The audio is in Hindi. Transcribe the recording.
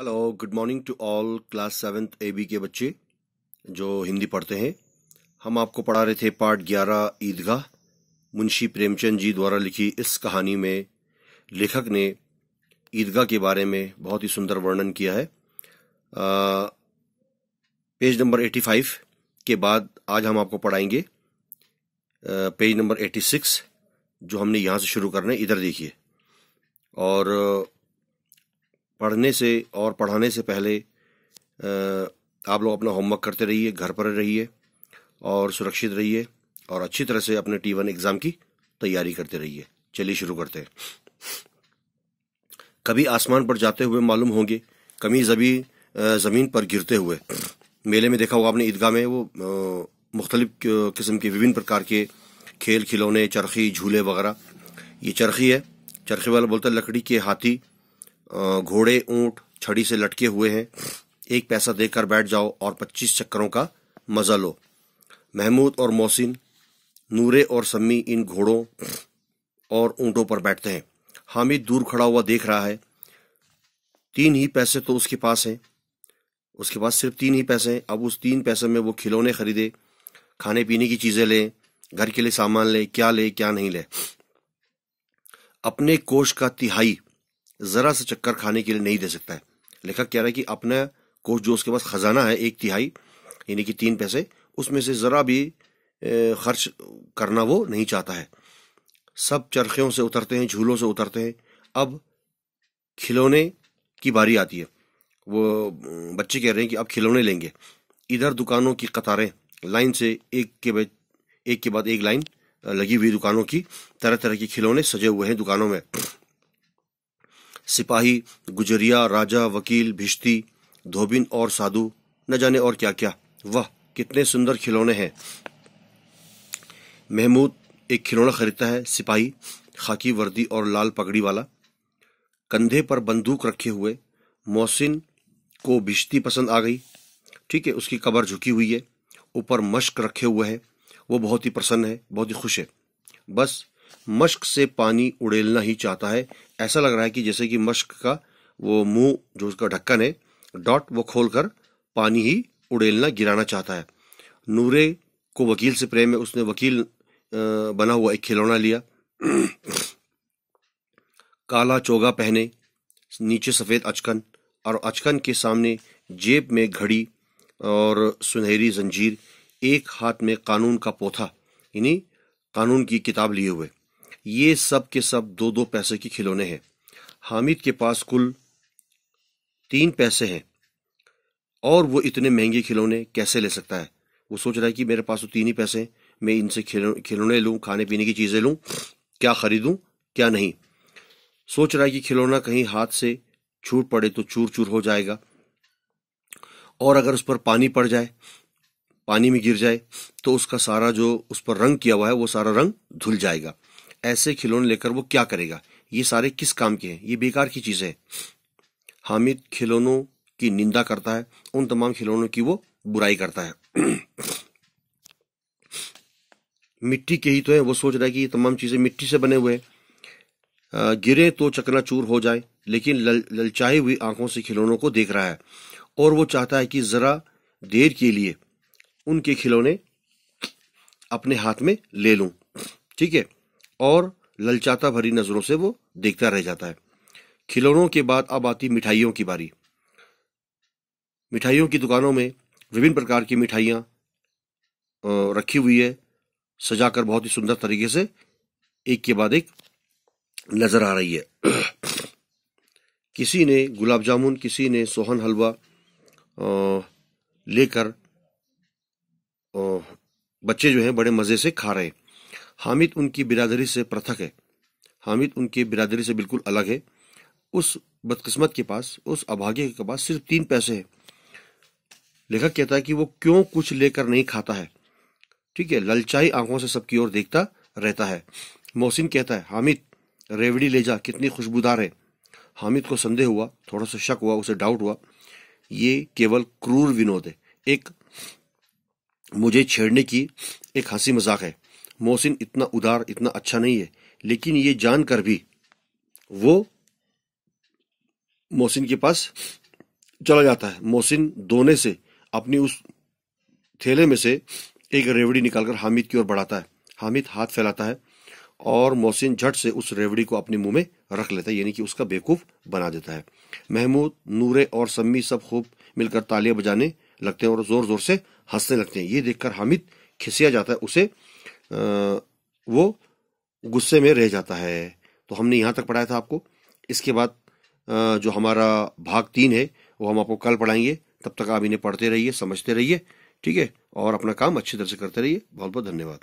hello good morning to all class seventh A B के बच्चे जो हिंदी पढ़ते हैं हम आपको पढ़ा रहे थे पार्ट ग्यारह ईदगाह मुंशी प्रेमचंद जी द्वारा लिखी इस कहानी में लेखक ने ईदगाह के बारे में बहुत ही सुंदर वर्णन किया है आ, पेज नंबर एटी फाइव के बाद आज हम आपको पढ़ाएंगे आ, पेज नंबर एटी सिक्स जो हमने यहाँ से शुरू करना है इधर देखिए और पढ़ने से और पढ़ाने से पहले आप लोग अपना होमवर्क करते रहिए घर पर रहिए और सुरक्षित रहिए और अच्छी तरह से अपने टी वन एग्ज़ाम की तैयारी करते रहिए चलिए शुरू करते हैं कभी आसमान पर जाते हुए मालूम होंगे कभी जबी ज़मीन पर गिरते हुए मेले में देखा होगा आपने ईदगाह में वो मुख्तलिफ किस्म के विभिन्न प्रकार के खेल खिलौने चरखी झूले वगैरह ये चरखी है चरखी वाला बोलता है लकड़ी के हाथी घोड़े ऊंट छड़ी से लटके हुए हैं एक पैसा देकर बैठ जाओ और पच्चीस चक्करों का मज़ा लो महमूद और मोहसिन नूरे और सम्मी इन घोड़ों और ऊंटों पर बैठते हैं हामिद दूर खड़ा हुआ देख रहा है तीन ही पैसे तो उसके पास हैं उसके पास सिर्फ तीन ही पैसे हैं अब उस तीन पैसे में वो खिलौने खरीदे खाने पीने की चीज़ें लें घर के लिए सामान ले क्या ले क्या नहीं ले अपने कोष का तिहाई जरा सा चक्कर खाने के लिए नहीं दे सकता है लेखक कह रहा है कि अपना कोच जो उसके पास खजाना है एक तिहाई यानी कि तीन पैसे उसमें से जरा भी खर्च करना वो नहीं चाहता है सब चरखियों से उतरते हैं झूलों से उतरते हैं अब खिलौने की बारी आती है वो बच्चे कह रहे हैं कि अब खिलौने लेंगे इधर दुकानों की कतारें लाइन से एक के बाद एक के बाद एक लाइन लगी हुई दुकानों की तरह तरह के खिलौने सजे हुए हैं दुकानों में सिपाही गुजरिया राजा वकील भिश्ती धोबिन और साधु न जाने और क्या क्या वाह कितने सुंदर खिलौने हैं महमूद एक खिलौना खरीदता है सिपाही खाकी वर्दी और लाल पगड़ी वाला कंधे पर बंदूक रखे हुए मोहसिन को भिश्ती पसंद आ गई ठीक है उसकी कबर झुकी हुई है ऊपर मश्क रखे हुए है वो बहुत ही प्रसन्न है बहुत ही खुश है बस मश्क से पानी उड़ेलना ही चाहता है ऐसा लग रहा है कि जैसे कि मश्क का वो मुंह जो उसका ढक्कन है डॉट वो खोलकर पानी ही उड़ेलना गिराना चाहता है नूरे को वकील से प्रेम है उसने वकील बना हुआ एक खिलौना लिया काला चोगा पहने नीचे सफ़ेद अचकन और अचकन के सामने जेब में घड़ी और सुनहरी जंजीर एक हाथ में कानून का पोथा यानी कानून की किताब लिए हुए ये सब के सब दो दो पैसे के खिलौने हैं हामिद के पास कुल तीन पैसे हैं और वो इतने महंगे खिलौने कैसे ले सकता है वो सोच रहा है कि मेरे पास तो तीन ही पैसे हैं मैं इनसे खिलौने लूँ खाने पीने की चीज़ें लूँ क्या ख़रीदूँ क्या नहीं सोच रहा है कि खिलौना कहीं हाथ से छूट पड़े तो चूर चूर हो जाएगा और अगर उस पर पानी पड़ जाए पानी में गिर जाए तो उसका सारा जो उस पर रंग किया हुआ है वो सारा रंग धुल जाएगा ऐसे खिलौने लेकर वो क्या करेगा ये सारे किस काम के हैं ये बेकार की चीज़ है हामिद खिलौनों की निंदा करता है उन तमाम खिलौनों की वो बुराई करता है मिट्टी के ही तो है वो सोच रहा है कि ये तमाम चीज़ें मिट्टी से बने हुए हैं गिरे तो चकनाचूर हो जाए लेकिन लल, ललचाई हुई आंखों से खिलौनों को देख रहा है और वो चाहता है कि ज़रा देर के लिए उनके खिलौने अपने हाथ में ले लूं ठीक है और ललचाता भरी नजरों से वो देखता रह जाता है खिलौनों के बाद अब आती मिठाइयों की बारी मिठाइयों की दुकानों में विभिन्न प्रकार की मिठाइयाँ रखी हुई है सजाकर बहुत ही सुंदर तरीके से एक के बाद एक नजर आ रही है किसी ने गुलाब जामुन किसी ने सोहन हलवा लेकर बच्चे जो हैं बड़े मज़े से खा रहे हैं हामिद उनकी बिरादरी से पृथक है हामिद उनकी बिरादरी से बिल्कुल अलग है उस बदकिस्मत के पास उस अभागे के पास सिर्फ तीन पैसे हैं लेखक कहता है कि वो क्यों कुछ लेकर नहीं खाता है ठीक है ललचाई आंखों से सबकी ओर देखता रहता है मोहसिन कहता है हामिद रेवड़ी ले जा कितनी खुशबूदार है हामिद को संदेह हुआ थोड़ा सा शक हुआ उसे डाउट हुआ ये केवल क्रूर विनोद है एक मुझे छेड़ने की एक हंसी मजाक है मोहसिन इतना उदार इतना अच्छा नहीं है लेकिन ये जानकर भी वो मोहसिन के पास चला जाता है मोहसिन दोने से अपनी उस थैले में से एक रेवड़ी निकालकर हामिद की ओर बढ़ाता है हामिद हाथ फैलाता है और मोहसिन झट से उस रेवड़ी को अपने मुंह में रख लेता है यानी कि उसका बेवकूफ बना देता है महमूद नूरे और सम्मी सब खूब मिलकर तालियां बजाने लगते हैं और जोर जोर से हंसने लगते हैं ये देखकर हामिद खिसिया जाता है उसे वो गुस्से में रह जाता है तो हमने यहाँ तक पढ़ाया था आपको इसके बाद जो हमारा भाग तीन है वो हम आपको कल पढ़ाएंगे तब तक आप इन्हें पढ़ते रहिए समझते रहिए ठीक है और अपना काम अच्छी तरह से करते रहिए बहुत बहुत धन्यवाद